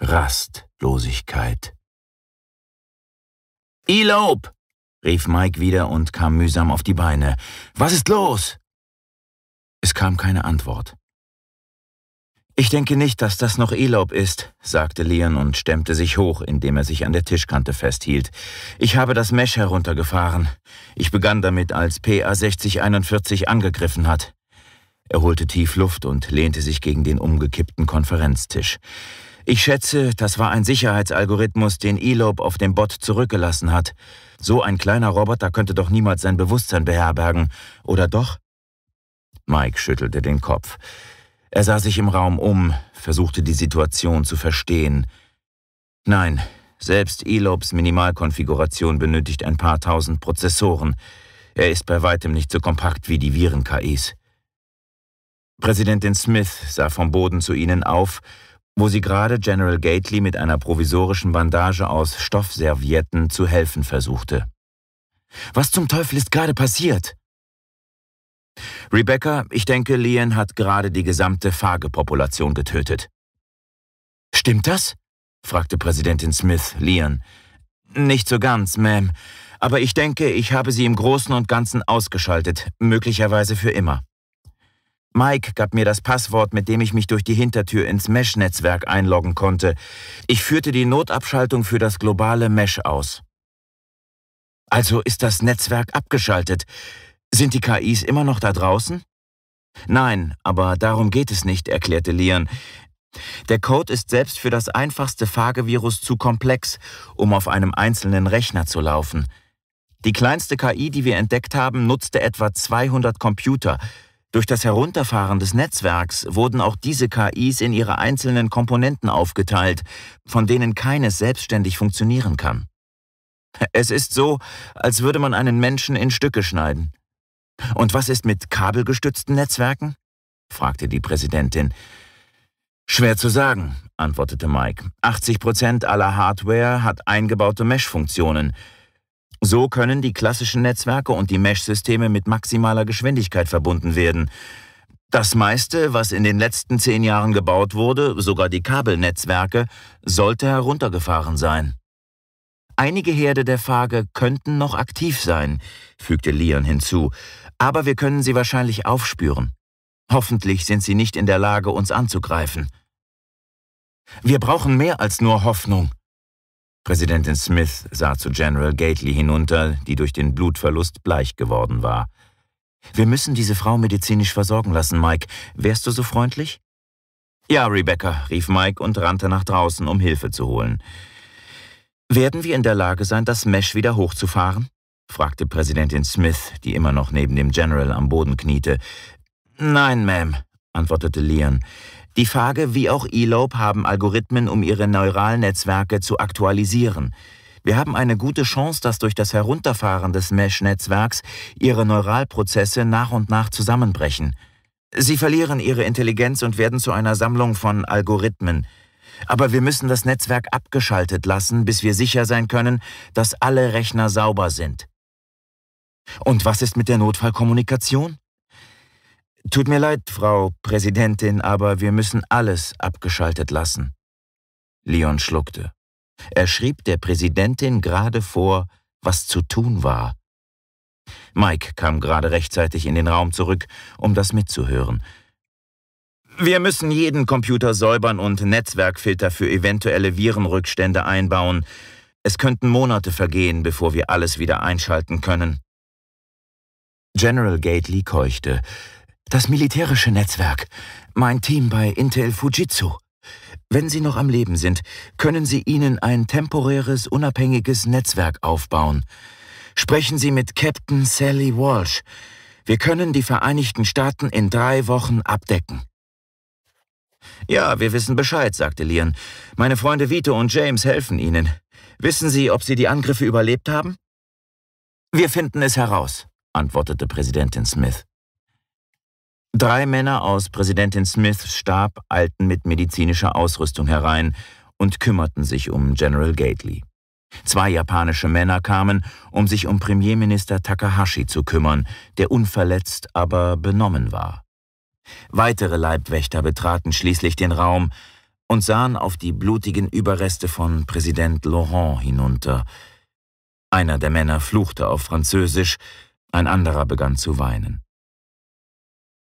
Rastlosigkeit. Elope! rief Mike wieder und kam mühsam auf die Beine. Was ist los? Es kam keine Antwort. Ich denke nicht, dass das noch Elob ist, sagte Leon und stemmte sich hoch, indem er sich an der Tischkante festhielt. Ich habe das Mesh heruntergefahren. Ich begann damit, als PA 6041 angegriffen hat. Er holte tief Luft und lehnte sich gegen den umgekippten Konferenztisch. Ich schätze, das war ein Sicherheitsalgorithmus, den Elope auf dem Bot zurückgelassen hat. So ein kleiner Roboter könnte doch niemals sein Bewusstsein beherbergen, oder doch? Mike schüttelte den Kopf. Er sah sich im Raum um, versuchte die Situation zu verstehen. Nein, selbst Elopes Minimalkonfiguration benötigt ein paar tausend Prozessoren. Er ist bei weitem nicht so kompakt wie die Viren-KIs. Präsidentin Smith sah vom Boden zu ihnen auf wo sie gerade General Gately mit einer provisorischen Bandage aus Stoffservietten zu helfen versuchte. Was zum Teufel ist gerade passiert? Rebecca, ich denke, Leon hat gerade die gesamte Fagepopulation getötet. Stimmt das? fragte Präsidentin Smith Leon. Nicht so ganz, Ma'am. Aber ich denke, ich habe sie im Großen und Ganzen ausgeschaltet, möglicherweise für immer. Mike gab mir das Passwort, mit dem ich mich durch die Hintertür ins Mesh-Netzwerk einloggen konnte. Ich führte die Notabschaltung für das globale Mesh aus. Also ist das Netzwerk abgeschaltet. Sind die KIs immer noch da draußen? Nein, aber darum geht es nicht, erklärte Lian. Der Code ist selbst für das einfachste Fagevirus zu komplex, um auf einem einzelnen Rechner zu laufen. Die kleinste KI, die wir entdeckt haben, nutzte etwa 200 Computer – durch das Herunterfahren des Netzwerks wurden auch diese KIs in ihre einzelnen Komponenten aufgeteilt, von denen keines selbstständig funktionieren kann. Es ist so, als würde man einen Menschen in Stücke schneiden. Und was ist mit kabelgestützten Netzwerken? fragte die Präsidentin. Schwer zu sagen, antwortete Mike. 80 Prozent aller Hardware hat eingebaute Mesh-Funktionen. So können die klassischen Netzwerke und die Mesh-Systeme mit maximaler Geschwindigkeit verbunden werden. Das meiste, was in den letzten zehn Jahren gebaut wurde, sogar die Kabelnetzwerke, sollte heruntergefahren sein. Einige Herde der Phage könnten noch aktiv sein, fügte Leon hinzu, aber wir können sie wahrscheinlich aufspüren. Hoffentlich sind sie nicht in der Lage, uns anzugreifen. Wir brauchen mehr als nur Hoffnung, Präsidentin Smith sah zu General Gately hinunter, die durch den Blutverlust bleich geworden war. Wir müssen diese Frau medizinisch versorgen lassen, Mike. Wärst du so freundlich? Ja, Rebecca, rief Mike und rannte nach draußen, um Hilfe zu holen. Werden wir in der Lage sein, das Mesh wieder hochzufahren? fragte Präsidentin Smith, die immer noch neben dem General am Boden kniete. Nein, Ma'am, antwortete Leon. Die Frage wie auch Elope haben Algorithmen, um ihre Neuralnetzwerke zu aktualisieren. Wir haben eine gute Chance, dass durch das Herunterfahren des Mesh-Netzwerks ihre Neuralprozesse nach und nach zusammenbrechen. Sie verlieren ihre Intelligenz und werden zu einer Sammlung von Algorithmen. Aber wir müssen das Netzwerk abgeschaltet lassen, bis wir sicher sein können, dass alle Rechner sauber sind. Und was ist mit der Notfallkommunikation? Tut mir leid, Frau Präsidentin, aber wir müssen alles abgeschaltet lassen. Leon schluckte. Er schrieb der Präsidentin gerade vor, was zu tun war. Mike kam gerade rechtzeitig in den Raum zurück, um das mitzuhören. Wir müssen jeden Computer säubern und Netzwerkfilter für eventuelle Virenrückstände einbauen. Es könnten Monate vergehen, bevor wir alles wieder einschalten können. General Gately keuchte. Das militärische Netzwerk. Mein Team bei Intel Fujitsu. Wenn Sie noch am Leben sind, können Sie ihnen ein temporäres, unabhängiges Netzwerk aufbauen. Sprechen Sie mit Captain Sally Walsh. Wir können die Vereinigten Staaten in drei Wochen abdecken. Ja, wir wissen Bescheid, sagte Lian. Meine Freunde Vito und James helfen Ihnen. Wissen Sie, ob Sie die Angriffe überlebt haben? Wir finden es heraus, antwortete Präsidentin Smith. Drei Männer aus Präsidentin Smiths Stab eilten mit medizinischer Ausrüstung herein und kümmerten sich um General Gately. Zwei japanische Männer kamen, um sich um Premierminister Takahashi zu kümmern, der unverletzt, aber benommen war. Weitere Leibwächter betraten schließlich den Raum und sahen auf die blutigen Überreste von Präsident Laurent hinunter. Einer der Männer fluchte auf Französisch, ein anderer begann zu weinen.